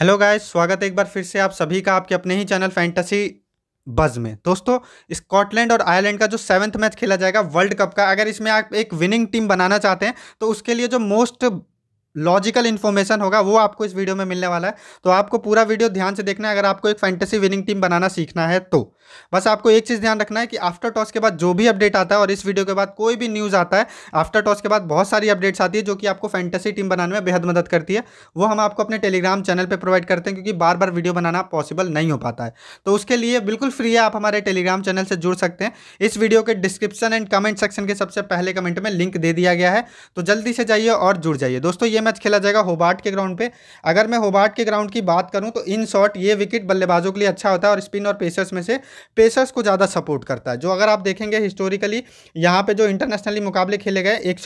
hello guys स्वागत है एक बार फिर से आप सभी का आपके अपने ही चैनल फैंटेसी बज में दोस्तों स्कॉटलैंड और आयरलैंड का जो सेवन्थ मैच खेला जाएगा वर्ल्ड कप का अगर इसमें आप एक विनिंग टीम बनाना चाहते हैं तो उसके लिए जो मोस्ट लॉजिकल इन्फॉर्मेशन होगा वो आपको इस वीडियो में मिलने वाला है तो आपको पूरा वीडियो ध्यान से देखना है अगर आपको एक फैंटेसी विनिंग टीम बनाना सीखना है तो बस आपको एक चीज़ ध्यान रखना है कि आफ्टर टॉस के बाद जो भी अपडेट आता है और इस वीडियो के बाद कोई भी न्यूज़ आता है आफ्टर टॉस के बाद बहुत सारी अपडेट्स आती है जो कि आपको फैंटेसी टीम बनाने में बेहद मदद करती है वो हम आपको अपने टेलीग्राम चैनल पर प्रोवाइड करते हैं क्योंकि बार बार वीडियो बनाना पॉसिबल नहीं हो पाता है तो उसके लिए बिल्कुल फ्री है आप हमारे टेलीग्राम चैनल से जुड़ सकते हैं इस वीडियो के डिस्क्रिप्शन एंड कमेंट सेक्शन के सबसे पहले कमेंट में लिंक दे दिया गया है तो जल्दी से जाइए और जुड़ जाइए दोस्तों ये मैच खेला जाएगा होबार्ट के ग्राउंड पर अगर मैं होबार्ट के ग्राउंड की बात करूँ तो इन शॉर्ट ये विकेट बल्लेबाजों के लिए अच्छा होता है और स्पिन और पेसर्स में से पेसर्स को ज़्यादा सपोर्ट करता है जो अगर आप देखेंगे हिस्टोरिकली यहाँ पे जो इंटरनेशनली मुकाबले खेले गए एक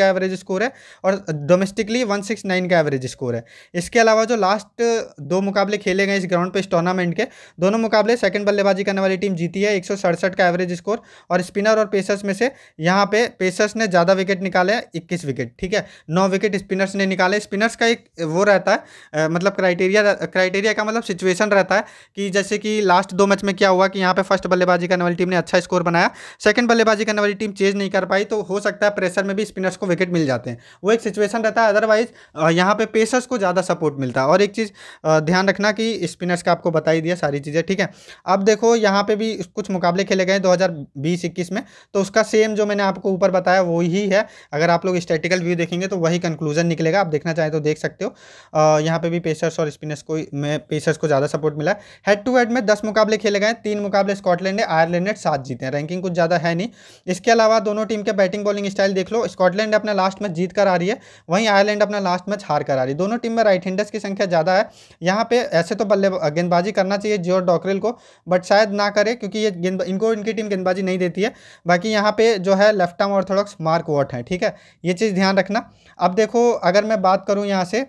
का एवरेज स्कोर है और डोमेस्टिकली 169 का एवरेज स्कोर है इसके अलावा जो लास्ट दो मुकाबले खेले गए इस ग्राउंड पर इस टूर्नामेंट के दोनों मुकाबले सेकेंड बल्लेबाजी करने वाली टीम जीती है एक का एवरेज स्कोर और स्पिनर और पेसर्स में से यहाँ पे पेसर्स ने ज़्यादा विकेट निकाले इक्कीस विकेट ठीक है नौ विकेट स्पिनर्स ने निकाले स्पिनर्स का एक वो रहता है मतलब क्राइटेरिया क्राइटेरिया का मतलब सिचुएशन रहता है कि जैसे कि लास्ट दो मैच में क्या हुआ होगा कि यहाँ पे फर्स्ट बल्लेबाजी करने वाली टीम ने अच्छा स्कोर बनाया सेकंड बल्लेबाजी करने वाली टीम चेज नहीं कर पाई तो हो सकता है प्रेशर में भी स्पिनर्स को विकेट मिल जाते हैं वो एक सिचुएशन रहता है अदरवाइज यहाँ पे पेसर्स को ज़्यादा सपोर्ट मिलता है और एक चीज़ ध्यान रखना कि स्पिनर्स का आपको बता ही दिया सारी चीज़ें ठीक है अब देखो यहाँ पर भी कुछ मुकाबले खेले गए दो हज़ार में तो उसका सेम जो मैंने आपको ऊपर बताया वही है अगर आप लोग स्टेटिकल व्यू देखेंगे तो वही कंक्लूजन निकलेगा आप देखना चाहें तो देख सकते हो यहाँ पर भी पेसर्स और स्पिनर्स को पेसर्स को ज़्यादा सपोर्ट मिला हेड टू हेड में दस मुकाबले खेले गए तीन ओपनिंग मुकाबले स्कॉटलैंड ने आयरलैंड ने सात जीते हैं रैंकिंग कुछ ज़्यादा है नहीं इसके अलावा दोनों टीम के बैटिंग बॉलिंग स्टाइल देख लो स्कॉटलैंड अपना लास्ट मैच जीत कर आ रही है वहीं आयरलैंड अपना लास्ट मैच हार कर आ रही है दोनों टीम में राइट हैंडर्स की संख्या ज़्यादा है यहाँ पे ऐसे तो बल्ले गेंदबाजी करना चाहिए जियोर डॉकरेल को बट शायद ना करे क्योंकि ये इनको इनकी टीम गेंदबाजी नहीं देती है बाकी यहाँ पे जो है left arm orthodox Mark Watt हैं ठीक है ये चीज़ ध्यान रखना अब देखो अगर मैं बात करूँ यहाँ से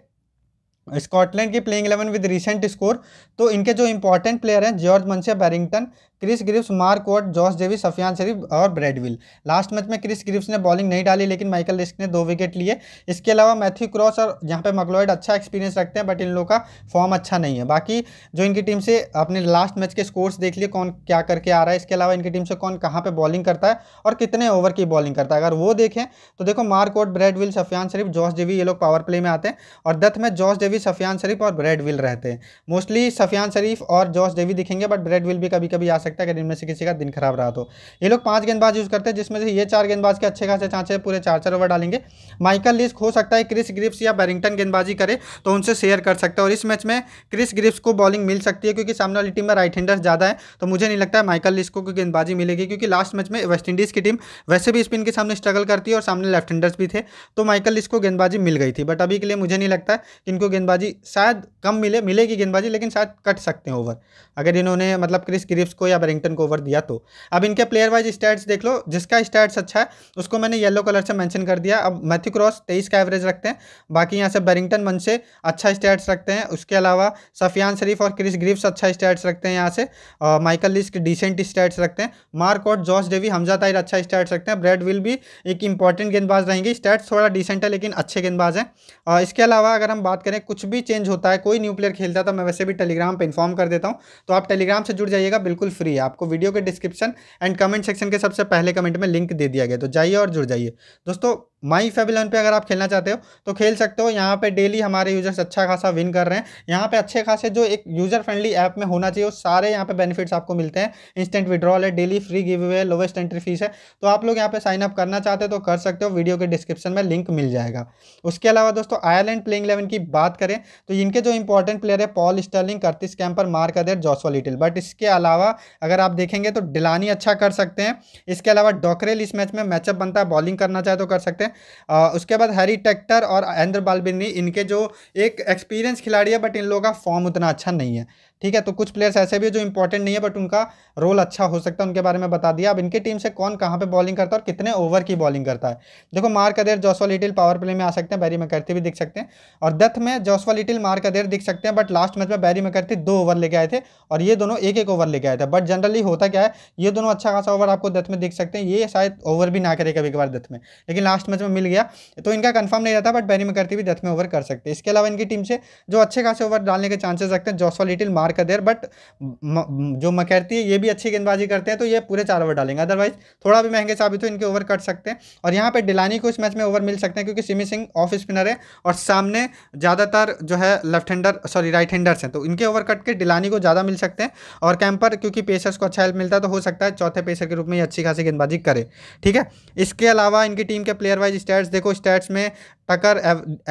स्कॉटलैंड की playing eleven with recent score तो इनके जो इंपॉर्टेंट प्लेयर हैं George Munsey Berrington Chris Greaves Mark Watt Josh Davey Safyaan Sharif और ब्रेडविल लास्ट मैच में क्रिस ग्रिप्स ने बॉलिंग नहीं डाली लेकिन माइकल रिस्क ने दो विकेट लिए इसके अलावा मैथ्यू क्रॉस और यहाँ पे मकलॉयड अच्छा एक्सपीरियंस रखते हैं बट इन लोगों का फॉर्म अच्छा नहीं है बाकी जो इनकी टीम से अपने लास्ट मैच के स्कोर्स देख लिए कौन क्या करके आ रहा है इसके अलावा इनकी टीम से कौन कहाँ पर बॉलिंग करता है और कितने ओवर की बॉलिंग करता है अगर वो देखें तो देखो Mark Watt Brad Wheal Safyaan Sharif Josh Davey ये लोग पावर प्ले में आते हैं और दत्थ में जॉस डेवी सफियान शरीफ और ब्रेडविल रहते हैं मोस्टली सफियान शरीफ और जॉस डेवी दिखेंगे बट ब्रेडविल भी कभी कभी आ सकते सकता है अगर इनमें से किसी का दिन खराब रहा तो ये लोग पाँच गेंदबाज यूज़ करते हैं जिसमें से ये चार गेंदबाज के अच्छे खासे चांसेस पूरे चार चार ओवर डालेंगे माइकल लिस्क हो सकता है क्रिस ग्रिप्स या बैरिंगटन गेंदबाजी करे तो उनसे शेयर कर सकता है और इस मैच में क्रिस ग्रिप्स को बॉलिंग मिल सकती है क्योंकि सामने वाली टीम में राइट हैंडर्स ज़्यादा है तो मुझे नहीं लगता है माइकल लिस्क को गेंदबाजी मिलेगी क्योंकि लास्ट मैच में वेस्ट इंडीज़ की टीम वैसे भी स्पिन के सामने स्ट्रगल करती है और सामने लेफ्ट हैंडर्स भी थे तो माइकल लिस्क को गेंदबाजी मिल गई थी बट अभी के लिए मुझे नहीं लगता कि इनको गेंदबाजी शायद कम मिले मिलेगी गेंदबाजी लेकिन शायद कट सकते हैं ओवर अगर इन्होंने मतलब क्रिस ग्रिप्स को या वेलिंगटन को ओवर दिया तो अब इनके प्लेयर वाइज स्टैट्स देख लो जिसका स्टैट्स अच्छा है उसको मैंने येलो कलर से मैंशन कर दिया अब मैथ्यू क्रॉस तेईस का एवरेज रखते हैं बाकी यहाँ से बैरिंगटन मन से अच्छा स्टैट्स रखते हैं उसके अलावा सफियान शरीफ और क्रिस ग्रीव्स अच्छा स्टैट्स रखते हैं यहाँ से माइकल लिस्क डिसेंट स्टैट्स रखते हैं मार्क और जॉस डेवी हमजा ताइर अच्छा स्टैट्स रखते हैं ब्रेड विल भी एक इंपॉर्टेंट गेंदबाज रहेंगे स्टैट्स थोड़ा डिसेंट है लेकिन अच्छे गेंदबाज हैं इसके अलावा अगर हम बात करें कुछ भी चेंज होता है कोई न्यू प्लेयर खेलता है तो मैं वैसे भी टेलीग्राम पर इन्फॉर्म कर देता हूँ तो आप टेलीग्राम से जुड़ जाइएगा बिल्कुल फ्री है आपको वीडियो के डिस्क्रिप्शन एंड कमेंट सेक्शन के सबसे पहले कमेंट में लिंक दे दिया गया तो जाइए और जुड़ जाइए दोस्तों माई फेबिलन पे अगर आप खेलना चाहते हो तो खेल सकते हो यहाँ पे डेली हमारे यूजर्स अच्छा खासा विन कर रहे हैं यहाँ पे अच्छे खासे जो एक यूजर फ्रेंडली ऐप में होना चाहिए वो सारे यहाँ पे बेनिफिट्स आपको मिलते हैं इंस्टेंट विड्रॉल है daily free give away lowest entry fees है तो आप लोग यहाँ पे साइन अप करना चाहते हो तो कर सकते हो वीडियो के डिस्क्रिप्शन में लिंक मिल जाएगा उसके अलावा दोस्तों आयरलैंड प्लेइंग इलेवन की बात करें तो इनके जो इंपॉर्टेंट प्लेयर है Paul Stirling Curtis Campher Mark Adair Joshua Little but इसके अलावा अगर आप देखेंगे तो डिलानी अच्छा कर सकते हैं इसके अलावा डॉकरेल इस मैच में मैचअप बनता है बॉलिंग करना चाहे तो कर सकते हैं आ, उसके बाद हैरी टेक्टर और आंद्र बालबिनी इनके जो एक एक्सपीरियंस खिलाड़ी है बट इन लोगों का फॉर्म उतना अच्छा नहीं है ठीक है तो कुछ प्लेयर्स ऐसे भी जो इंपॉर्टेंट नहीं है बट उनका रोल अच्छा हो सकता है उनके बारे में बता दिया अब इनकी टीम से कौन कहाँ पे बॉलिंग करता है और कितने ओवर की बॉलिंग करता है देखो Mark Adair Joshua Little power play में आ सकते हैं बैरी में भी दिख सकते हैं और दत्थ में जोसवा लिटिल मार्क अदेर दिख सकते हैं बट लास्ट मैच में बैरी में दो ओवर लेके आए थे और ये दोनों एक एक ओवर लेके आए थे बट जनरली होता क्या है ये दोनों अच्छा खासा ओवर आपको दत्थ में दिख सकते हैं ये शायद ओवर भी ना करे कभी कभार दत्थ में लेकिन लास्ट मैच में मिल गया तो इनका कन्फर्म नहीं रहता बट बैरी में करती भी दत्थ में ओवर कर सकते हैं इसके अलावा इनकी टीम से जो अच्छे खासे ओवर डालने के चांसेस रखते हैं Joshua Little Mark Mark Adair but जो मकैरती है ये भी अच्छी गेंदबाजी करते हैं तो ये पूरे चार ओवर डालेंगे अदरवाइज थोड़ा भी महंगे साबित हो इनके ओवर कट सकते हैं और यहाँ पर डिलानी को इस मैच में ओवर मिल सकते हैं क्योंकि सिमी सिंह ऑफ स्पिनर है और सामने ज़्यादातर जो है left hander sorry right handers हैं तो इनके ओवर कट के डिलानी को ज़्यादा मिल सकते हैं और कैंपर क्योंकि पेसर्स को अच्छा हेल्प मिलता है तो हो सकता है चौथे पेसर के रूप में ये अच्छी खासी गेंदबाजी करे ठीक है इसके अलावा इनकी टीम के प्लेयर वाइज स्टैट्स देखो स्टैट्स में तकर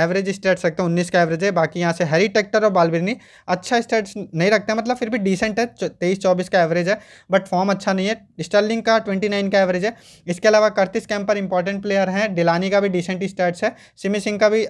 एवरेज स्टेट्स रखते हैं उन्नीस का एवरेज है बाकी यहाँ से हैरी टेक्टर और बालबिरनी अच्छा स्टेट्स नहीं रखते मतलब फिर भी डिसेंट है तेईस चौबीस का एवरेज है बट फॉर्म अच्छा नहीं है स्टर्लिंग का ट्वेंटी नाइन का एवरेज है इसके अलावा करतीस कैंपर इंपॉर्टेंट प्लेयर हैं डिलानी का भी डिसेंट स्टेट्स है सिमी सिंह का भी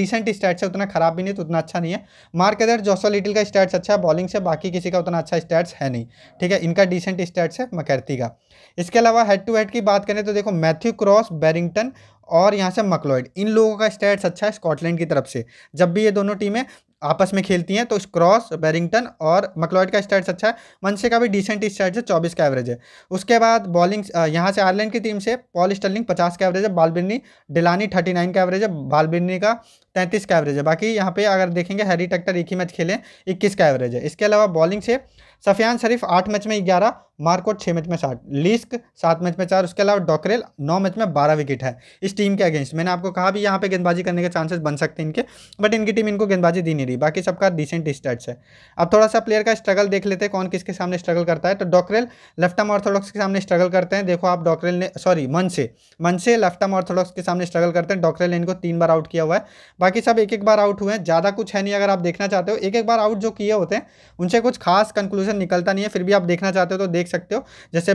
डिसेंट स्टेट्स है उतना खराब भी नहीं तो उतना अच्छा नहीं है मार्क जोसो लिटिल का स्टेट्स अच्छा है बॉलिंग से बाकी किसी का उतना अच्छा स्टेट्स है नहीं ठीक है इनका डिसेंट स्टेट्स है मकैरती का इसके अलावा हेड टू हेड की बात करें तो देखो मैथ्यू क्रॉस बैरिंगटन और यहाँ से मकलॉयड इन लोगों का स्टेट्स अच्छा है स्कॉटलैंड की तरफ से जब भी ये दोनों टीमें आपस में खेलती हैं तो क्रॉस बैरिंगटन और मकलॉयड का स्टैट्स अच्छा है मनसे का भी डिसेंट स्टेट्स है चौबीस का एवरेज है उसके बाद बॉलिंग यहाँ से आयरलैंड की टीम से पॉल स्टर्लिंग पचास का एवरेज है बालबिनी डिलानी थर्टी नाइन का एवरेज है बालबिनी का तैंतीस का एवरेज है बाकी यहाँ पे अगर देखेंगे हैरी टक्टर एक ही मैच खेले इक्कीस का एवरेज है इसके अलावा बॉलिंग से सफियान शरीफ आठ मैच में ग्यारह मार्कोट छः मैच में साठ लिस्क सात मैच में चार उसके अलावा डॉकरेल नौ मैच में बारह विकेट है इस टीम के अगेंस्ट मैंने आपको कहा भी यहाँ पे गेंदबाजी करने के चांसेस बन सकते हैं इनके बट इनकी टीम इनको गेंदबाजी दी नहीं रही बाकी सबका डिसेंट स्टैट्स है अब थोड़ा सा प्लेयर का स्ट्रगल देख लेते हैं कौन किसके सामने स्ट्रगल करता है तो डॉकरेल लेफ्ट ऑर्थोडॉक्स के सामने स्ट्रगल करते हैं देखो आप डॉकरेल ने सॉरी मन से मन से लेफ्ट ऑर्थोडॉक्स के सामने स्ट्रगल करते हैं डॉकरेल ने इनको तीन बार आउट किया हुआ है बाकी सब एक एक बार आउट हुए हैं ज़्यादा कुछ है नहीं अगर आप देखना चाहते हो एक एक बार आउट जो किए होते हैं उनसे कुछ खास कंक्लूजन निकलता नहीं है फिर भी आप देखना चाहते हो तो देख सकते हो जैसे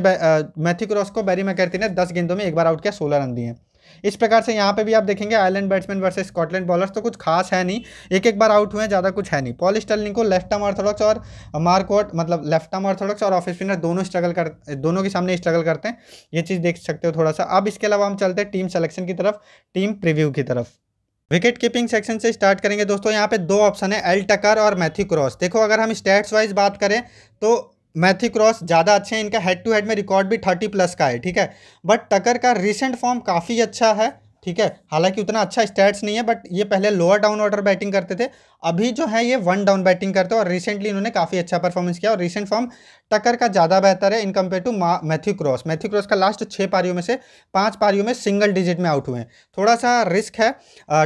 मैथ्यू क्रॉस को बैरी मैकर्थी ने दस गेंदों में एक बार आउट किया सोलह रन दिए इस प्रकार से यहाँ पे भी आप देखेंगे Ireland batsman versus Scotland bowlers तो कुछ खास है नहीं एक एक बार आउट हुए हैं ज़्यादा कुछ है नहीं पॉल स्टर्लिंग को लेफ्ट आर्म ऑर्थोडॉक्स और मार्कोट मतलब लेफ्ट आर्म ऑर्थोडॉक्स और ऑफ स्पिनर दोनों स्ट्रगल कर दोनों के सामने स्ट्रगल करते हैं ये चीज़ देख सकते हो थोड़ा सा अब इसके अलावा हम चलते हैं टीम सेलेक्शन की तरफ टीम प्रिव्यू की तरफ विकेट कीपिंग सेक्शन से स्टार्ट करेंगे दोस्तों यहाँ पे दो ऑप्शन है एल टकर और मैथ्यू क्रॉस देखो अगर हम स्टैट्स वाइज बात करें तो मैथ्यू क्रॉस ज़्यादा अच्छे हैं इनका हेड टू हेड में रिकॉर्ड भी थर्टी प्लस का है ठीक है बट टकर का रिसेंट फॉर्म काफ़ी अच्छा है ठीक है हालांकि उतना अच्छा स्टैट्स नहीं है बट ये पहले लोअर डाउन ऑर्डर बैटिंग करते थे अभी जो है ये वन डाउन बैटिंग करते हैं और रिसेंटली इन्होंने काफ़ी अच्छा परफॉर्मेंस किया और रिसेंट फॉर्म टकर का ज़्यादा बेहतर है in compare to Matthew Cross Matthew Cross का लास्ट छः पारियों में से पाँच पारियों में सिंगल डिजिट में आउट हुए हैं थोड़ा सा रिस्क है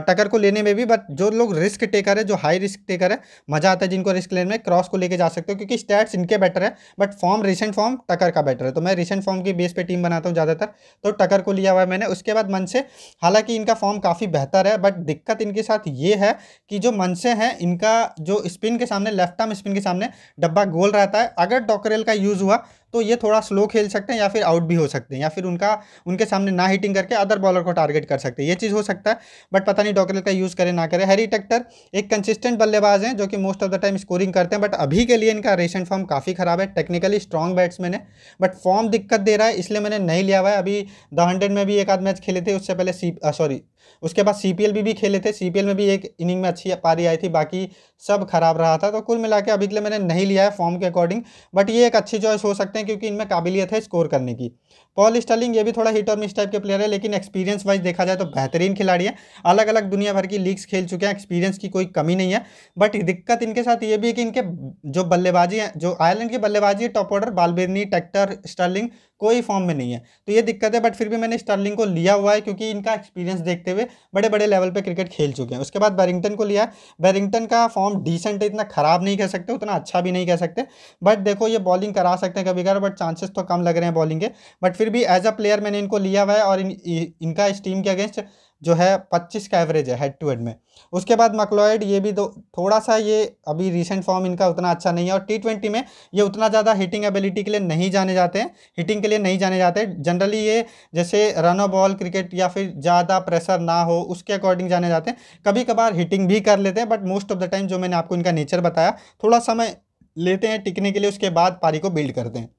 टकर को लेने में भी बट जो लोग रिस्क टेकर है जो हाई रिस्क टेकर है मज़ा आता है जिनको रिस्क लेने में क्रॉस को लेकर जा सकते हो क्योंकि स्टैट्स इनके बेटर है but form recent form Tucker का बेटर है तो मैं रिसेंट फॉर्म की बेस पर टीम बनाता हूँ ज़्यादातर तो टकर को लिया हुआ है मैंने उसके बाद मन से हालांकि इनका फॉर्म काफ़ी बेहतर है बट दिक्कत इनके साथ ये है कि जो मन से है इनका जो स्पिन के सामने लेफ्ट आर्म स्पिन के सामने डब्बा गोल रहता है अगर डॉकरेल का यूज़ हुआ तो ये थोड़ा स्लो खेल सकते हैं या फिर आउट भी हो सकते हैं या फिर उनका उनके सामने ना हिटिंग करके अदर बॉलर को टारगेट कर सकते हैं ये चीज़ हो सकता है बट पता नहीं डॉकरेल का यूज़ करें ना करें हैरी टेक्टर एक कंसिस्टेंट बल्लेबाज हैं जो कि most of the time scoring करते हैं बट अभी के लिए इनका रेशन फॉर्म काफ़ी ख़राब है टेक्निकली स्ट्रॉन्ग बैट्समैन है बट फॉर्म दिक्कत दे रहा है इसलिए मैंने नहीं लिया हुआ है अभी द हंड्रेड में भी एक आध मैच खेले थे उससे पहले सॉरी उसके बाद सी भी खेले थे सी में भी एक इनिंग में अच्छी पारी आई थी बाकी सब खराब रहा था तो कुल मिला के अभी के लिए मैंने नहीं लिया है फॉर्म के अकॉर्डिंग बट ये एक अच्छी चॉइस हो सकते हैं क्योंकि इनमें काबिलियत है स्कोर करने की पॉल स्टर्लिंग ये भी थोड़ा हिट और मिस टाइप के प्लेयर है लेकिन एक्सपीरियंस वाइज देखा जाए तो बेहतरीन खिलाड़ी है अलग अलग दुनिया भर की लीग्स खेल चुके हैं एक्सपीरियंस की कोई कमी नहीं है बट दिक्कत इनके साथ ये भी है कि इनके जो बल्लेबाजी है जो आयरलैंड की बल्लेबाजी है top order Balbirnie Tector Stirling कोई फॉर्म में नहीं है तो ये दिक्कत है बट फिर भी मैंने स्टर्लिंग को लिया हुआ है क्योंकि इनका एक्सपीरियंस देखते हुए बड़े बड़े लेवल पर क्रिकेट खेल चुके हैं उसके बाद बैरिंगटन को लिया बैरिंगटन का फॉर्म डिसेंट है इतना ख़राब नहीं कह सकते उतना अच्छा भी नहीं कह सकते बट देखो ये बॉलिंग करा सकते हैं कभी कभी बट चांसेस तो कम लग रहे हैं बॉलिंग के बट फिर भी एज अ प्लेयर मैंने इनको लिया हुआ है और इन, इनका इस टीम के अगेंस्ट जो है पच्चीस का एवरेज है हेड टू हेड में उसके बाद मकलॉयड ये भी दो थोड़ा सा ये अभी रिसेंट फॉर्म इनका उतना अच्छा नहीं है और टी ट्वेंटी में ये उतना ज़्यादा हिटिंग एबिलिटी के लिए नहीं जाने जाते हैं हिटिंग के लिए नहीं जाने जाते जनरली ये जैसे रन ऑफ बॉल क्रिकेट या फिर ज़्यादा प्रेशर ना हो उसके अकॉर्डिंग जाने जाते हैं कभी कभार हिटिंग भी कर लेते हैं but most of the time जो मैंने आपको इनका नेचर बताया थोड़ा समय लेते हैं टिकने के लिए उसके बाद पारी को बिल्ड करते हैं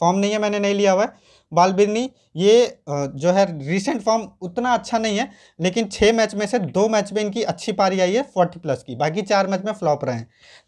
फॉर्म नहीं है मैंने नहीं लिया हुआ है बालबिरनी ये जो है रिसेंट फॉर्म उतना अच्छा नहीं है लेकिन छः मैच में से दो मैच में इनकी अच्छी पारी आई है फोर्टी प्लस की बाकी चार मैच में फ्लॉप रहे हैं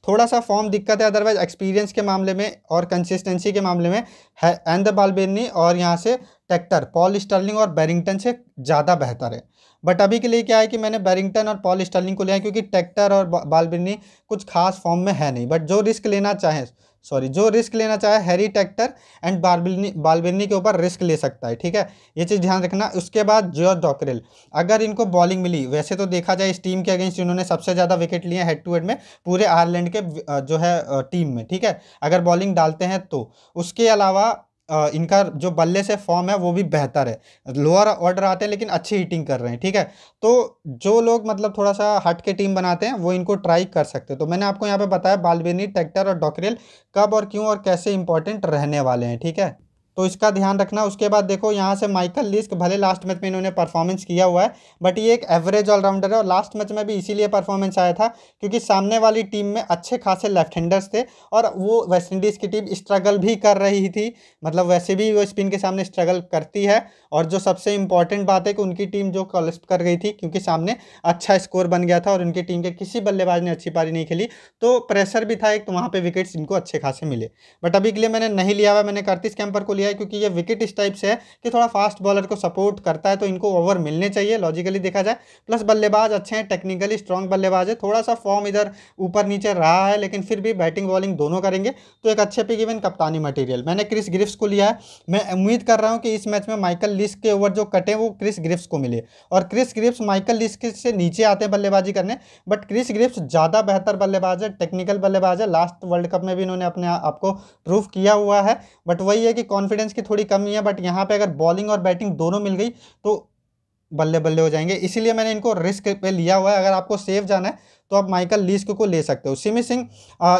थोड़ा सा फॉर्म दिक्कत है अदरवाइज एक्सपीरियंस के मामले में और कंसिस्टेंसी के मामले में है एंड बालबिरनी और यहाँ से टेक्टर पॉल स्टर्लिंग और बैरिंगटन से ज़्यादा बेहतर है बट अभी के लिए क्या है कि मैंने बैरिंगटन और पॉल स्टर्लिंग को लिया क्योंकि टेक्टर और बालबिरनी कुछ खास फॉर्म में है नहीं बट जो रिस्क लेना चाहें सॉरी जो रिस्क लेना चाहे Harry Tector and Balbirnie Balbirnie के ऊपर रिस्क ले सकता है ठीक है ये चीज़ ध्यान रखना उसके बाद जॉर्ज डॉकरेल अगर इनको बॉलिंग मिली वैसे तो देखा जाए इस टीम के अगेंस्ट इन्होंने सबसे ज़्यादा विकेट लिए हेड टू हेड में पूरे आयरलैंड के जो है टीम में ठीक है अगर बॉलिंग डालते हैं तो उसके अलावा इनका जो बल्ले से फॉर्म है वो भी बेहतर है लोअर ऑर्डर आते हैं लेकिन अच्छी हीटिंग कर रहे हैं ठीक है तो जो लोग मतलब थोड़ा सा हट के टीम बनाते हैं वो इनको ट्राई कर सकते हैं तो मैंने आपको यहाँ पे बताया बालबेनी ट्रैक्टर और डॉकरेल कब और क्यों और कैसे इंपॉर्टेंट रहने वाले हैं ठीक है तो इसका ध्यान रखना उसके बाद देखो यहाँ से माइकल लिस्क भले लास्ट मैच में इन्होंने परफॉर्मेंस किया हुआ है बट ये एक एवरेज ऑलराउंडर है और लास्ट मैच में भी इसीलिए परफॉर्मेंस आया था क्योंकि सामने वाली टीम में अच्छे खासे लेफ्ट हैंडर्स थे और वो वेस्ट इंडीज़ की टीम स्ट्रगल भी कर रही थी मतलब वैसे भी वो स्पिन के सामने स्ट्रगल करती है और जो सबसे इंपॉर्टेंट बात है कि उनकी टीम जो क्वालिफ कर गई थी क्योंकि सामने अच्छा स्कोर बन गया था और उनकी टीम के किसी बल्लेबाज ने अच्छी पारी नहीं खेली तो प्रेशर भी था एक तो वहाँ पर विकेट्स इनको अच्छे खासे मिले बट अभी के लिए मैंने नहीं लिया हुआ मैंने करतीस कैंपर को लिया लिया है क्योंकि ये विकेट इस टाइप से है कि थोड़ा फास्ट बॉलर को सपोर्ट करता है तो इनको ओवर मिलने चाहिए लॉजिकली देखा जाए प्लस बल्लेबाज अच्छे हैं टेक्निकली स्ट्रॉन्ग बल्लेबाज है थोड़ा सा फॉर्म इधर ऊपर नीचे रहा है लेकिन फिर भी बैटिंग बॉलिंग दोनों करेंगे तो एक अच्छे पिक इवन कप्तानी मटेरियल मैंने क्रिस ग्रिफ्स को लिया है मैं उम्मीद कर रहा हूँ कि इस मैच में माइकल लिस्क के ओवर जो कटे वो क्रिस ग्रिफ्स को मिले और क्रिस ग्रिफ्स माइकल लिस्क से नीचे आते हैं बल्लेबाजी करने बट क्रिस ग्रिफ्स ज़्यादा बेहतर बल्लेबाज है टेक्निकल बल्लेबाज है लास्ट वर्ल्ड कप में भी इन्होंने अपने आप को प्रूव किया हुआ है बट वही है कि कॉन्फिडेंस कॉन्फिडेंस की थोड़ी कमी है बट यहाँ पे अगर बॉलिंग और बैटिंग दोनों मिल गई तो बल्ले बल्ले हो जाएंगे इसीलिए मैंने इनको रिस्क पे लिया हुआ है अगर आपको सेफ जाना है तो आप माइकल लिस्क को ले सकते हो सिमी सिंह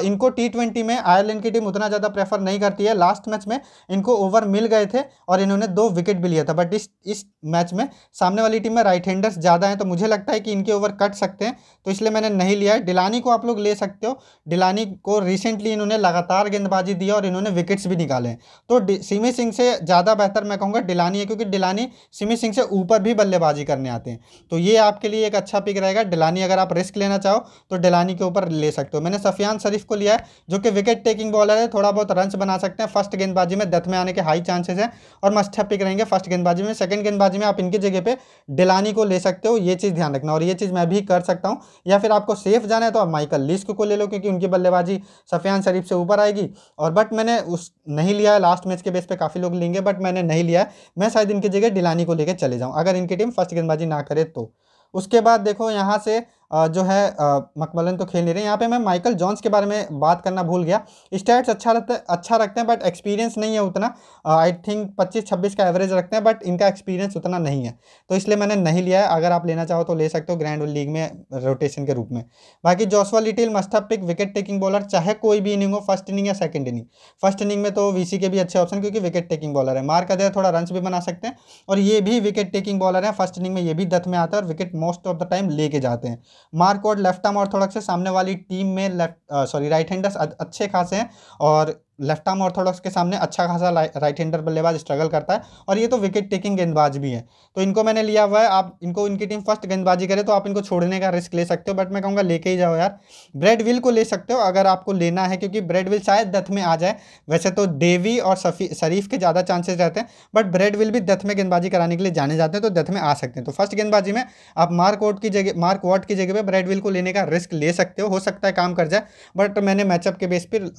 इनको टी ट्वेंटी में आयरलैंड की टीम उतना ज़्यादा प्रेफर नहीं करती है लास्ट मैच में इनको ओवर मिल गए थे और इन्होंने दो विकेट भी लिया था बट इस इस मैच में सामने वाली टीम में राइट हैंडर्स ज़्यादा हैं तो मुझे लगता है कि इनके ओवर कट सकते हैं तो इसलिए मैंने नहीं लिया है डिलानी को आप लोग ले सकते हो डिलानी को रिसेंटली इन्होंने लगातार गेंदबाजी दी और इन्होंने विकेट्स भी निकाले तो सिमी सिंह से ज़्यादा बेहतर मैं कहूँगा डिलानी है क्योंकि डिलानी सिमी सिंह से ऊपर भी बल्लेबाजी करने आते हैं तो ये आपके लिए एक अच्छा पिक रहेगा डिलानी अगर आप रिस्क लेना चाहो हो तो डेलानी के ऊपर ले सकते हो मैंने सफियान शरीफ को लिया है जो कि विकेट टेकिंग बॉलर है थोड़ा बहुत रन बना सकते हैं फर्स्ट गेंदबाजी में दथ में आने के हाई चांसेस हैं और मस्ट पिक रहेंगे फर्स्ट गेंदबाजी में सेकंड गेंदबाजी में आप इनकी जगह पर डेलानी को ले सकते हो ये चीज़ ध्यान रखना और ये चीज़ मैं भी कर सकता हूँ या फिर आपको सेफ जाना है तो आप माइकल लिस्क को ले लो क्योंकि उनकी बल्लेबाजी सफियान शरीफ से ऊपर आएगी और बट मैंने उस नहीं लिया है लास्ट मैच के बेस पर काफ़ी लोग लेंगे बट मैंने नहीं लिया मैं शायद इनकी जगह डिलानी को लेकर चले जाऊँ अगर इनकी टीम फर्स्ट गेंदबाजी ना करे तो उसके बाद देखो यहाँ से जो है मकमलन तो खेल नहीं रहे यहाँ पे मैं माइकल जॉन्स के बारे में बात करना भूल गया स्टैट्स अच्छा रहते अच्छा रखते हैं बट एक्सपीरियंस नहीं है उतना आई थिंक पच्चीस छब्बीस का एवरेज रखते हैं बट इनका एक्सपीरियंस उतना नहीं है तो इसलिए मैंने नहीं लिया है अगर आप लेना चाहो तो ले सकते हो ग्रैंड लीग में रोटेशन के रूप में बाकी जोसवा लिटिल मस्था पिक विकेट टेकिंग बॉलर चाहे कोई भी इनिंग हो फर्स्ट इनिंग या सेकेंड इनिंग फर्स्ट इनिंग में तो वी के भी अच्छे ऑप्शन क्योंकि विकेट टेकिंग बॉलर है मार कर दे थोड़ा रन भी बना सकते हैं और ये भी विकेट टेकिंग बॉलर है फर्स्ट इनिंग में ये भी दथ में आता है और wicket most of the time लेके जाते हैं और लेफ्ट आर्म ऑर्थोडॉक्स है सामने वाली टीम में लेफ्ट सॉरी राइट हैंडर्स अच्छे खासे हैं और लेफ्ट आर्म ऑर्थोडॉक्स के सामने अच्छा खासा राइट हैंडर बल्लेबाज स्ट्रगल करता है और ये तो विकेट टेकिंग गेंदबाज भी है तो इनको मैंने लिया हुआ है आप इनको इनकी टीम फर्स्ट गेंदबाजी करे तो आप इनको छोड़ने का रिस्क ले सकते हो बट मैं कहूँगा लेके ही जाओ यार ब्रेड विल को ले सकते हो अगर आपको लेना है क्योंकि ब्रेड विल शायद दथ में आ जाए वैसे तो देवी और सफी शरीफ के ज़्यादा चांसेस रहते हैं बट ब्रेड विल भी दथ में गेंदबाजी कराने के लिए जाने जाते हैं तो दथ में आ सकते हैं तो फर्स्ट गेंदबाजी में आप मार्क वोट की जगह मार्क वॉट की जगह पर ब्रेड विल को लेने का रिस्क ले सकते हो हो सकता है काम कर जाए बट मैंने मैचअप के बेस पर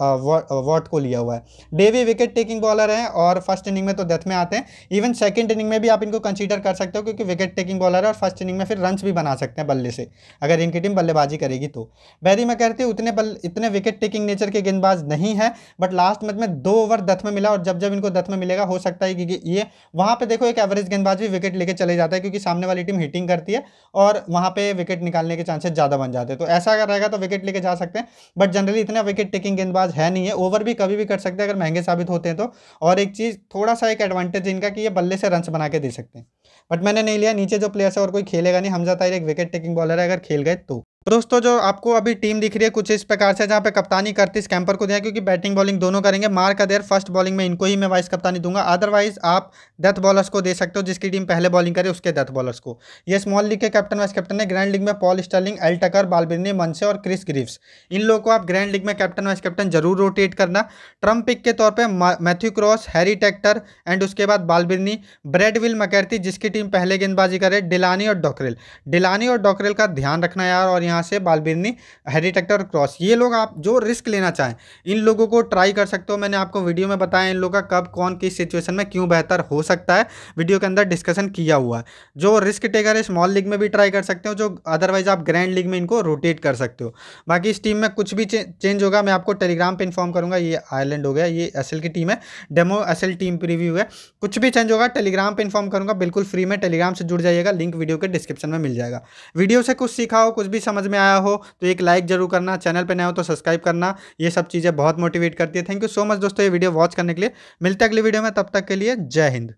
वॉट को लिया हुआ है डेवी विकेट टेकिंग बॉलर हैं और फर्स्ट इनिंग में तो डेथ में आते हैं इवन सेकंड इनिंग में भी आप इनको कंसीडर कर सकते हो क्योंकि विकेट टेकिंग बॉलर है और फर्स्ट इनिंग में फिर रन भी बना सकते हैं बल्ले से अगर इनकी टीम बल्लेबाजी करेगी तो बैरी मैं कहती हूँ उतने बल इतने विकेट टेकिंग नेचर के गेंदबाज नहीं है बट लास्ट मैच में दो ओवर दथ में मिला और जब जब इनको दथ में मिलेगा हो सकता है कि ये वहाँ पे देखो एक एवरेज गेंदबाज भी विकेट लेके चले जाता है क्योंकि सामने वाली टीम हिटिंग करती है और वहाँ पे विकेट निकालने के चांसेस ज़्यादा बन जाते हैं तो ऐसा अगर रहेगा तो विकेट लेके जा सकते हैं बट जनरली इतना विकेट टेकिंग गेंदबाज है नहीं है ओवर भी कभी भी कर सकते हैं अगर महंगे साबित होते हैं तो और एक चीज़ थोड़ा सा एक एडवांटेज इनका कि ये बल्ले से रन बना के दे सकते हैं बट मैंने नहीं लिया नीचे जो प्लेयर्स है और कोई खेलेगा नहीं हमजा ताहिर एक विकेट टेकिंग बॉलर है अगर खेल गए तो तो दोस्तों जो आपको अभी टीम दिख रही है कुछ इस प्रकार से जहाँ पे कप्तानी करती इस कैंपर को दिया क्योंकि बैटिंग बॉलिंग दोनों करेंगे मार का देर फर्स्ट बॉलिंग में इनको ही मैं वाइस कप्तानी दूंगा अदरवाइज आप डेथ बॉलर्स को दे सकते हो जिसकी टीम पहले बॉलिंग करे उसके डेथ बॉलर्स को ये स्मॉल लीग के कैप्टन वाइस कैप्टन है ग्रैंड लीग में Paul Stirling L Tucker Balbirnie मनसे और क्रिस ग्रीव्स इन लोगों को आप ग्रैंड लीग में कैप्टन वाइस कैप्टन जरूर रोटेट करना ट्रम्प पिक के तौर पर Matthew Cross Harry Tector and उसके बाद बालबिनी ब्रेडविल मकैरती जिसकी टीम पहले गेंदबाजी करे डिलानी और डॉकरेल डिलानी और डॉकरेल का ध्यान रखना यार और यहाँ यहाँ से बालबिरनी हैरी ट्रैक्टर क्रॉस ये लोग आप जो रिस्क लेना चाहें इन लोगों को ट्राई कर सकते हो मैंने आपको वीडियो में बताया इन लोगों का कब कौन किस सिचुएशन में क्यों बेहतर हो सकता है वीडियो के अंदर डिस्कशन किया हुआ है जो रिस्क टेकर है स्मॉल लीग में भी ट्राई कर सकते हो जो अदरवाइज आप ग्रैंड लीग में इनको रोटेट कर सकते हो बाकी इस टीम में कुछ भी चेंज होगा मैं आपको टेलीग्राम पर इन्फॉर्म करूँगा ये आयरलैंड हो गया ये एस की टीम है डेमो एस टीम रिव्यू है कुछ भी चेंज होगा टेलीग्राम पर इन्फॉर्म करूँगा बिल्कुल फ्री में टेलीग्राम से जुड़ जाइएगा लिंक वीडियो के डिस्क्रिप्शन में मिल जाएगा वीडियो से कुछ सीखा हो कुछ भी समझ समझ में आया हो तो एक लाइक जरूर करना चैनल पर नया हो तो सब्सक्राइब करना ये सब चीज़ें बहुत मोटिवेट करती है थैंक यू सो मच दोस्तों ये वीडियो वॉच करने के लिए मिलते अगले वीडियो में तब तक के लिए जय हिंद